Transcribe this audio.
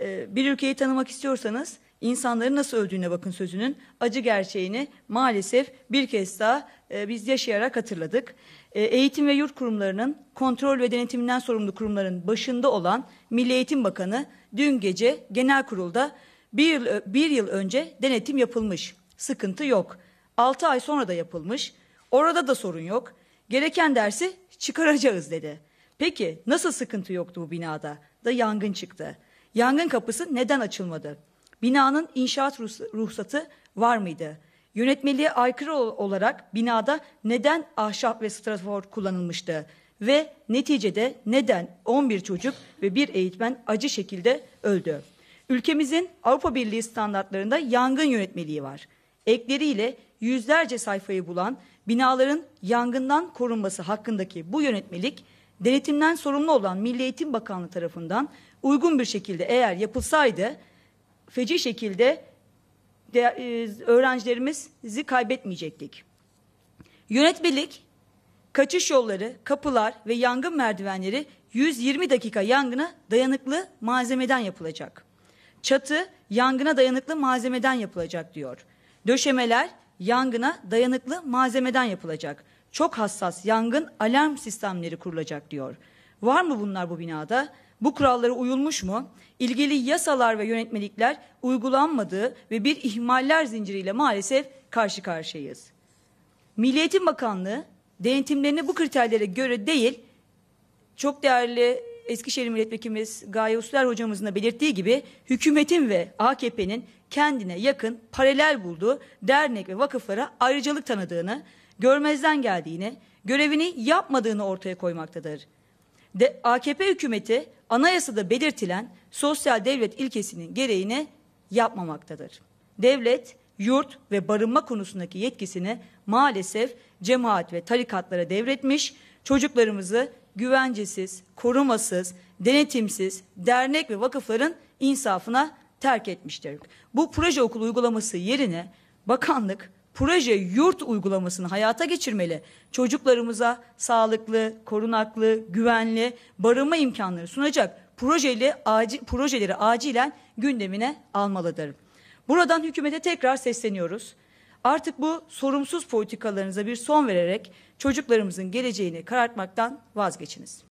Ee, bir ülkeyi tanımak istiyorsanız insanların nasıl öldüğüne bakın sözünün acı gerçeğini maalesef bir kez daha e, biz yaşayarak hatırladık. Ee, eğitim ve yurt kurumlarının kontrol ve denetiminden sorumlu kurumların başında olan Milli Eğitim Bakanı dün gece genel kurulda bir yıl, bir yıl önce denetim yapılmış. Sıkıntı yok. Altı ay sonra da yapılmış. Orada da sorun yok. Gereken dersi çıkaracağız dedi. Peki nasıl sıkıntı yoktu bu binada? Da yangın çıktı. Yangın kapısı neden açılmadı? Binanın inşaat ruhsatı var mıydı? Yönetmeliğe aykırı olarak binada neden ahşap ve strafor kullanılmıştı? Ve neticede neden 11 çocuk ve bir eğitmen acı şekilde öldü? Ülkemizin Avrupa Birliği standartlarında yangın yönetmeliği var. Ekleriyle yüzlerce sayfayı bulan binaların yangından korunması hakkındaki bu yönetmelik denetimden sorumlu olan Milli Eğitim Bakanlığı tarafından uygun bir şekilde eğer yapılsaydı feci şekilde de, e, öğrencilerimizi kaybetmeyecektik. Yönetmelik, kaçış yolları, kapılar ve yangın merdivenleri 120 dakika yangına dayanıklı malzemeden yapılacak. Çatı yangına dayanıklı malzemeden yapılacak diyor. Döşemeler yangına dayanıklı malzemeden yapılacak. Çok hassas yangın alarm sistemleri kurulacak diyor. Var mı bunlar bu binada? Bu kurallara uyulmuş mu? İlgili yasalar ve yönetmelikler uygulanmadığı ve bir ihmaller zinciriyle maalesef karşı karşıyayız. Milliyetin Bakanlığı denetimlerini bu kriterlere göre değil, çok değerli Eskişehir Milletvekilimiz Gaye Usler hocamızın da belirttiği gibi hükümetin ve AKP'nin kendine yakın paralel bulduğu dernek ve vakıflara ayrıcalık tanıdığını, görmezden geldiğini, görevini yapmadığını ortaya koymaktadır. De, AKP hükümeti anayasada belirtilen sosyal devlet ilkesinin gereğini yapmamaktadır. Devlet yurt ve barınma konusundaki yetkisini maalesef cemaat ve tarikatlara devretmiş, çocuklarımızı güvencesiz, korumasız, denetimsiz dernek ve vakıfların insafına terk etmiştir. Bu proje okulu uygulaması yerine bakanlık proje yurt uygulamasını hayata geçirmeli. Çocuklarımıza sağlıklı, korunaklı, güvenli barınma imkanları sunacak projeyle acil, projeleri acilen gündemine almalıdır. Buradan hükümete tekrar sesleniyoruz. Artık bu sorumsuz politikalarınıza bir son vererek çocuklarımızın geleceğini karartmaktan vazgeçiniz.